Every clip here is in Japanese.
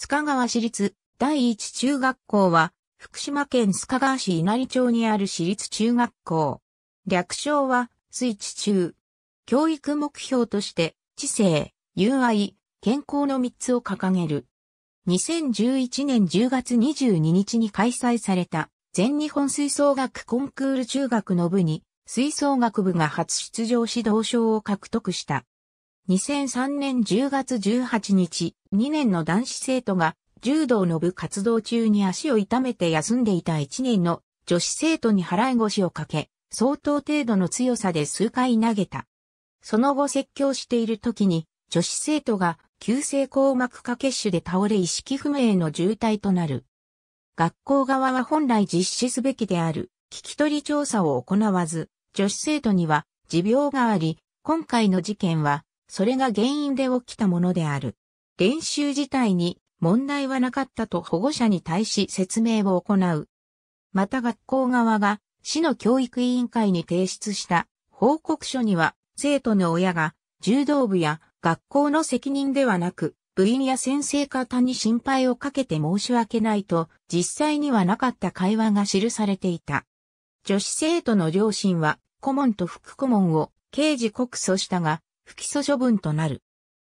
塚川市立第一中学校は、福島県塚川市稲荷町にある市立中学校。略称は、水地中。教育目標として、知性、友愛、健康の3つを掲げる。2011年10月22日に開催された全日本吹奏楽コンクール中学の部に吹奏楽部が初出場指導賞を獲得した。2003年10月18日、2年の男子生徒が柔道の部活動中に足を痛めて休んでいた1年の女子生徒に払い腰をかけ、相当程度の強さで数回投げた。その後説教している時に、女子生徒が急性硬膜下血腫で倒れ意識不明の重体となる。学校側は本来実施すべきである聞き取り調査を行わず、女子生徒には持病があり、今回の事件はそれが原因で起きたものである。練習自体に問題はなかったと保護者に対し説明を行う。また学校側が市の教育委員会に提出した報告書には生徒の親が柔道部や学校の責任ではなく部員や先生方に心配をかけて申し訳ないと実際にはなかった会話が記されていた。女子生徒の両親は顧問と副顧問を刑事告訴したが不起訴処分となる。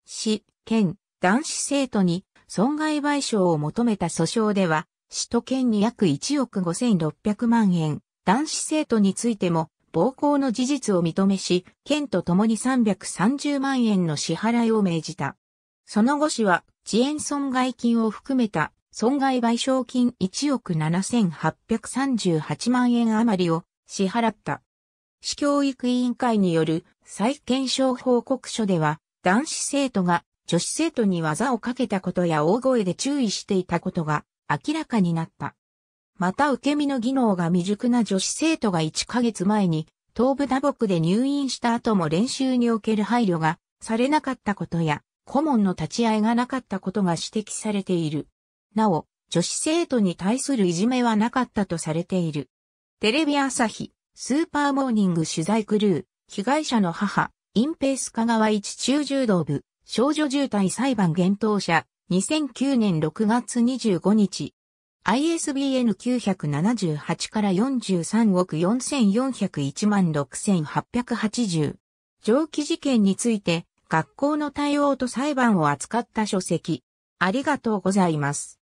市、県、男子生徒に損害賠償を求めた訴訟では、市と県に約1億5600万円、男子生徒についても暴行の事実を認めし、県と共に330万円の支払いを命じた。その後市は遅延損害金を含めた損害賠償金1億7838万円余りを支払った。市教育委員会による再検証報告書では、男子生徒が女子生徒に技をかけたことや大声で注意していたことが明らかになった。また受け身の技能が未熟な女子生徒が1ヶ月前に東部打撲で入院した後も練習における配慮がされなかったことや顧問の立ち会いがなかったことが指摘されている。なお、女子生徒に対するいじめはなかったとされている。テレビ朝日スーパーモーニング取材クルー、被害者の母、隠蔽ス香川一中柔道部、少女渋滞裁判検討者、2009年6月25日、ISBN 978から43億4401万6880。上記事件について、学校の対応と裁判を扱った書籍。ありがとうございます。